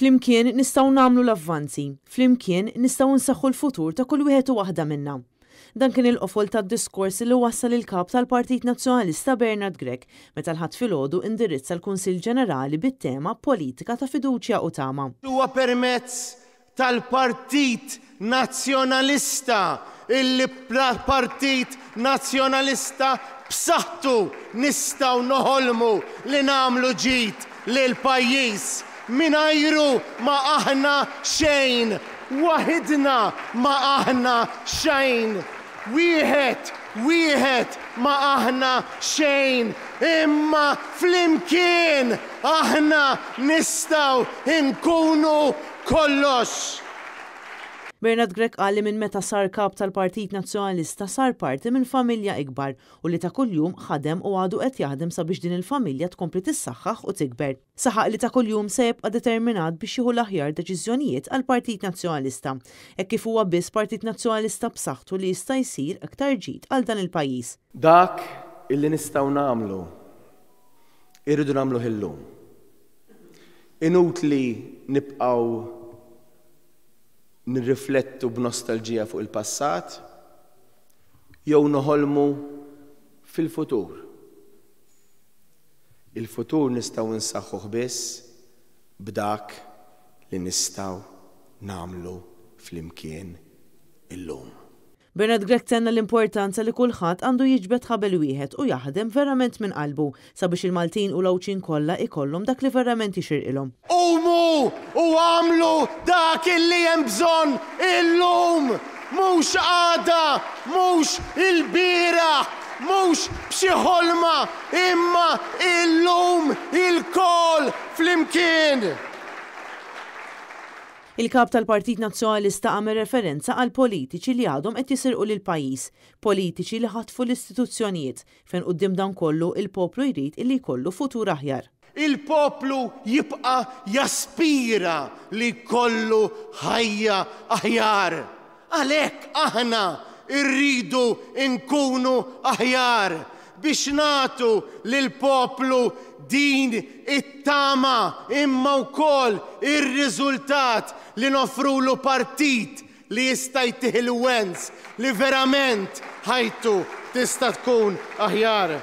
Flimkien nistgħu nagħmlu l-avvanzi, flimkien nistgħu nsaħħu l-futur ta' kull wieħed u waħda minna. Dan kien il-qofol tad diskors li wassal il-kap tal-Partit Nazzjonalista Bernard Grek meta l-ħadd filgħodu indirizza l-Kunsill Ġenerali bit-tema politika ta' fiduċja u tama. Huwa permezz tal-Partit Nazzjonalista illi partit nazjonalista b'saħħtu nistgħu noħolmu li nagħmlu ġid lil pajjiż minajru ma aħna xejn, wahidna ma aħna xejn, wieħed, wieħed ma aħna xejn, imma flimkien aħna nistaw inkunu kollox. Bernard Grek għalli minn meta sar kap tal-Partit Nazzjonalista sar parti minn familja ikbar u li ta' kuljum ħadem u għadu qed jaħdem sabiex din il-familja tkompli tissaħħaħ u tikber. Saħaq li ta' kuljum se jibqa' determinat biex jieħu l-aħjar deċiżjonijiet għal Partit Nazzjonalista. E kif huwa biss Partit Nazzjonalista b'saħħtu li jista' jsir aktar ġid għal dan il-pajjiż. Dak illi nistgħu nagħmlu irridu nagħmlu illum. Inut li nirriflettu b'nostalġija fuq il-passat jew noħolmu fil-futur. Il-futur nistaw nsaħħuħ biss b'dak li nistaw namlu fl-imkien Bernard Grek tenna l-importanza li kulħadd għandu jiġbed ħabel wieħed u jaħdem verament minn qalbu sabiex il-Maltin u l-awċin kollha ikollhom dak li verament ixirqilhom. Umu u għamlu dak illi hemm bżonn illum! Mhux għada, mhux il-bira, mhux b'xi ħolma, imma illum il-kol flimkien. Il-kap tal-Partit Nazzjonalista għamel referenza għal politiċi li għadhom qed jisirqu lil pajjiż, politiċi li ħatfu l-istituzzjonijiet fejn qudiem dan kollu il-poplu jrid illi jkollu futur aħjar. Il-poplu jibqa jaspira li kollu ħajja aħjar. Għalhekk aħna irridu nkunu aħjar biex natu lil poplu din it-tama imma wkoll ir-riżultat li l partit li jista' jtih wens li verament ħajtu tista' tkun aħjar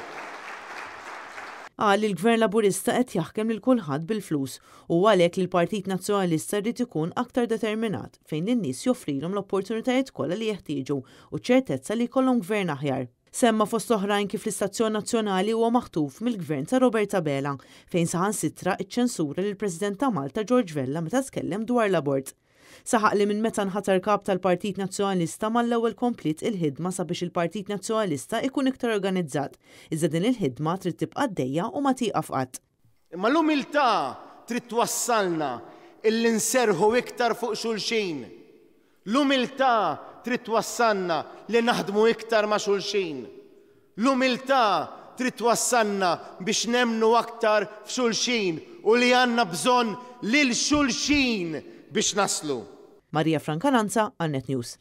għal il-gvern laburista qed jaħkem lil kulħadd bil-flus u għalhekk li l-Partit Nazzjonalista rrid ikun aktar determinat fejn in-nies joffrilhom l-opportunitajiet kollha li jeħtieġu u ċertezza li jkollhom gvern aħjar. Semma fost oħrajn kif l-Istazzjon Nazzjonali huwa maħtuf mill-gvern ta' Roberta Bela fejn saħan sitra iċ-ċensura lil President ta' Malta George Vella meta tkellem dwar l-abort. Saħaq li minn meta nħatar kap tal-Partit Nazzjonalista mal-ewwel komplit il-ħidma sabiex il-Partit Nazzjonalista ikun iktar organizzat, iżda din il-ħidma trid tibqa' dejja u ma tieqaf qatt. Imma l-umiltà trid twassalna illi nserħu iktar fuq xulxin. L-umiltà trid twassanna li naħdmu iktar ma' xulxin. L-umiltà trid twassanna biex nemnu aktar f'xulxin u li għanna bżonn lil xulxin biex naslu. Marija Frankalanza, Annet News.